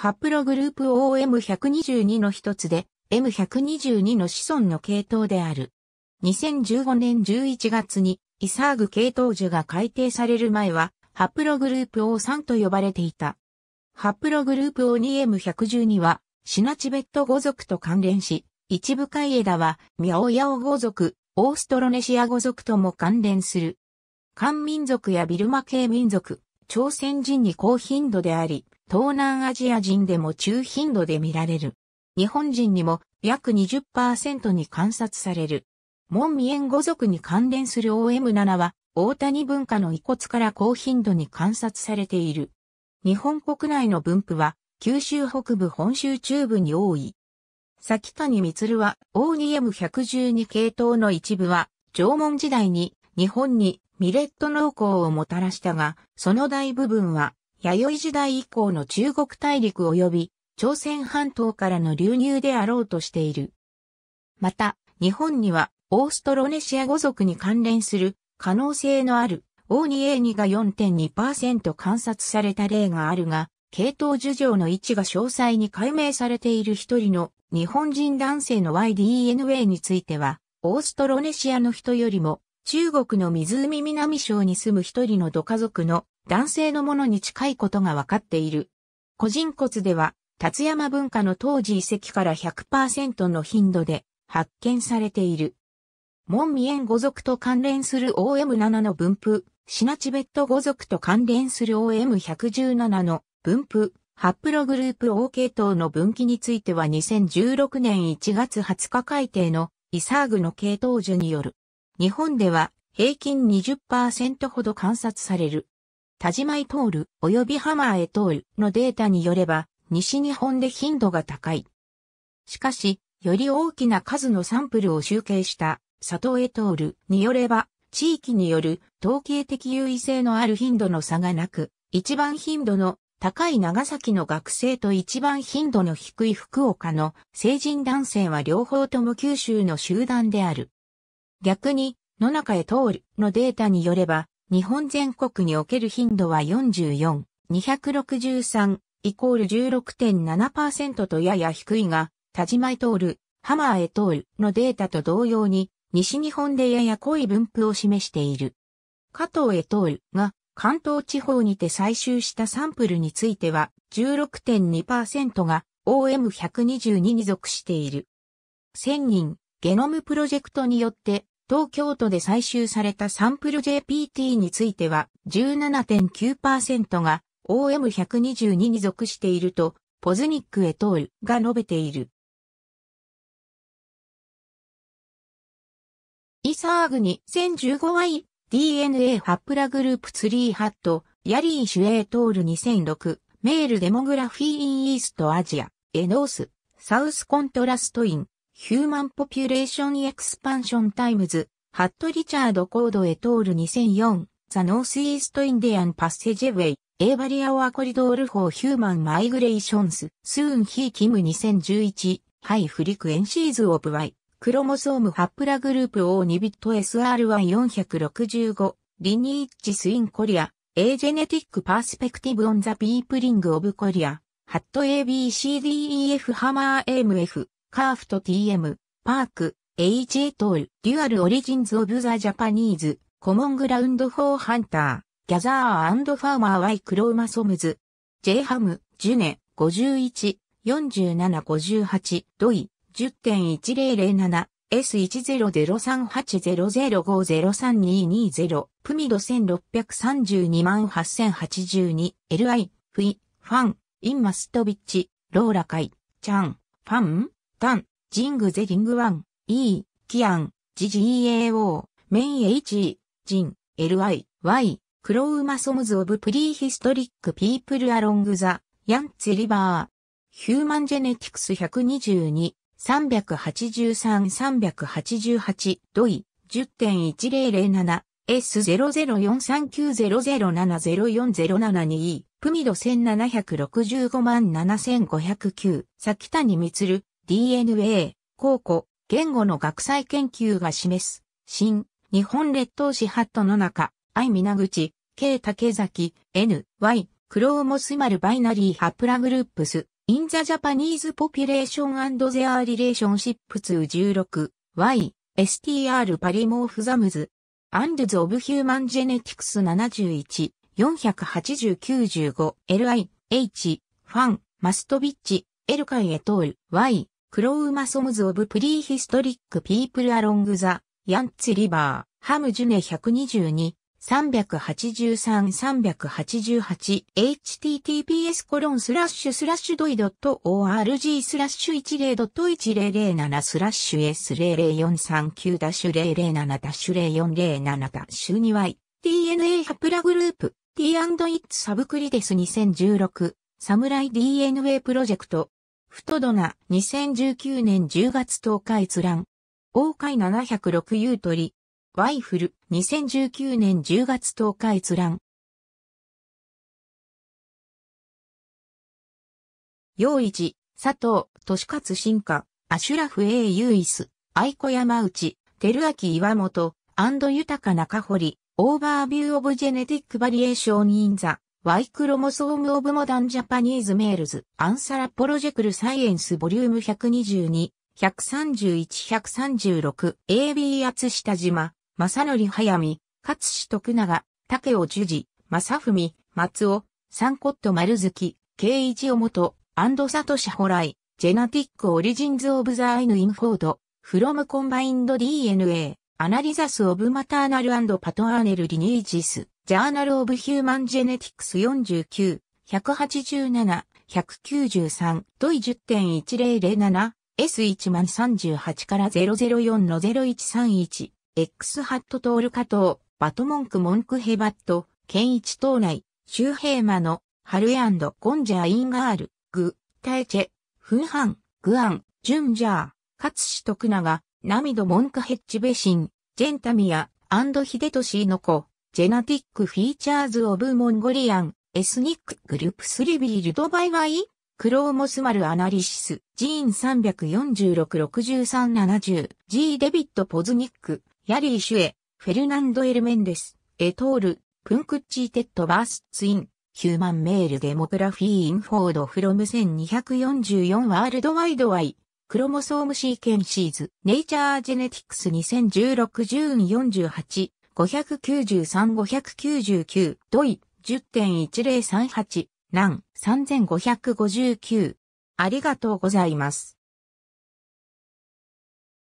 ハプログループ OM122 の一つで、M122 の子孫の系統である。2015年11月に、イサーグ系統樹が改定される前は、ハプログループ O3 と呼ばれていた。ハプログループ O2M112 は、シナチベット語族と関連し、一部海枝は、ミャオヤオ語族、オーストロネシア語族とも関連する。漢民族やビルマ系民族、朝鮮人に高頻度であり、東南アジア人でも中頻度で見られる。日本人にも約20%に観察される。門ミエン語族に関連する OM7 は、大谷文化の遺骨から高頻度に観察されている。日本国内の分布は、九州北部本州中部に多い。先谷光は ODM112 系統の一部は、縄文時代に日本にミレット農耕をもたらしたが、その大部分は弥生時代以降の中国大陸及び朝鮮半島からの流入であろうとしている。また、日本にはオーストロネシア語族に関連する可能性のある O2A2 が4.2%観察された例があるが、系統樹状の位置が詳細に解明されている一人の日本人男性の YDNA については、オーストロネシアの人よりも中国の湖南省に住む一人の土家族の男性のものに近いことが分かっている。個人骨では、達山文化の当時遺跡から100%の頻度で発見されている。門未縁語族と関連する OM7 の分布、シナチベット語族と関連する OM117 の分布、ハップログループ O 系統の分岐については2016年1月20日改定のイサーグの系統樹による。日本では平均20%ほど観察される。田島イトール及びハマーエトールのデータによれば、西日本で頻度が高い。しかし、より大きな数のサンプルを集計した佐藤へトールによれば、地域による統計的優位性のある頻度の差がなく、一番頻度の高い長崎の学生と一番頻度の低い福岡の成人男性は両方とも九州の集団である。逆に、野中へ通るのデータによれば、日本全国における頻度は44、263イコール16.7%とやや低いが、田島へ通る、ハマーへ通るのデータと同様に、西日本でやや濃い分布を示している。加藤へ通るが、関東地方にて採集したサンプルについては16.2%が OM122 に属している。1000人、ゲノムプロジェクトによって東京都で採集されたサンプル JPT については17.9%が OM122 に属していると、ポズニックへ通るが述べている。イサーグに1 0 1 5 y DNA ハップラグループツリーハット、ヤリーシュエートール2006、メールデモグラフィーインイーストアジア、エノース、サウスコントラストイン、ヒューマンポピュレーションエクスパンションタイムズ、ハット・リチャード・コードトール2004、ザ・ノース・イースト・インディアン・パッセージェウェイ、エーバリア・オア・コリドール・フォー・ヒューマン・マイグレーションズ、スーン・ヒー・キム2011、ハイ・フリクエンシーズ・オブ・ワイ、クロモソーム・ハップラグループオー・ニビット SRY465、リニーッチ・スイン・コリア、エージェネティック・パースペクティブ・オン・ザ・ピープリング・オブ・コリア、ハット a b c d e f ハマー AMF カーフと TM、パーク、AJ トール、デュアルオリジンズオブザジャパニーズ、コモングラウンドフォーハンター、ギャザーファーマーワイクローマソムズ、J ハム、ジュネ、51、4758、ドイ、10.1007、S10038005032220、プミド16328082、LI、フィ、ファン、インマストビッチ、ローラカイ、チャン、ファンタン、ジングゼリングワン、イー、キアン、ジジエーオー、メイン HE、ジン、LI、Y、クロウマソムズオブプリーヒストリックピープルアロングザ、ヤンツリバー、ヒューマンジェネティクス122、383-388ドイ10.1007 s 0 0 4 3 9 0 0 7 0 4 0 7 2プミド1765万7509ミツ満 DNA、考古、言語の学際研究が示す、新、日本列島史ハットの中、愛皆口、K 竹崎、N、Y、クローモスマルバイナリーハプラグループス、インザジャパニーズポピュレーションゼアーリレーションシップツ16、Y、STR パリモーフザムズ、アンドズ・オブ・ヒューマン・ジェネティクス71、480-95、LI、H、ファン、マストビッチ、エルカイ・エトール、Y、クロウマソムズ・オブ・プリーヒストリック・ピープル・アロング・ザ・ヤンツ・リバー、ハム・ジュネ122、383-388 https コロンスラッシュスラッシュドイドット org スラッシュ10ドット1007スラッシュ S00439 ダッシュ007ダッシュ0407ダッシュ 2y DNA ハプラグループ T&It サブクリデス2016サムライ DNA プロジェクトドナ、2019年10月10日閲覧。王海706ユートリ。ワイフル、2019年10月10日閲覧。陽一、佐藤、利勝進化、アシュラフ A ユイス、愛子山内、照明岩本、アンド豊カ・中堀、オーバービューオブジェネティックバリエーションインザ、Y クロモソーム・オブ・モダン・ジャパニーズ・メールズ・アンサラ・ポロジェクル・サイエンス・ボリューム122、131-136、AB 厚下島、正則早見、勝志徳永、竹尾樹二、正文、松尾、サンコット丸月、圭一尾元、アンドサトシホライ、ジェナティック・オリジンズ・オブ・ザ・イヌ・インフォード、フロム・コンバインド DNA、アナリザス・オブ・マターナル・パトアーネル・リニージス。ジャーナル・オブ・ヒューマン・ジェネティクス49、187、193、ドイ10.1007、S1038 から004の0131、X ハットトール加藤、バトモンクモンクヘバット、ケンイチ島内、周平間の、ハルエゴンジャーインガール、グ、タエチェ、フンハン、グアン、ジュンジャー、カツシトクナガ、ナミドモンクヘッジベシン、ジェンタミア、アンドヒデトシーノコ、ジェナティックフィーチャーズオブモンゴリアン、エスニックグループスリビールドバイ e イクローモスマルアナリシス、ジーン346-6370、ジー・デビット・ポズニック、ヤリー・シュエ、フェルナンド・エルメンデス、エトール、プンクッチーテッド・バース・ツイン、ヒューマン・メール・デモグラフィー・インフォード・フロム1244ワールドワイド・ワイ、クロモソーム・シーケンシーズ、ネイチャー・ジェネティクス2016ジュ48、593-599、ドイ、10.1038、南、3559。ありがとうございます。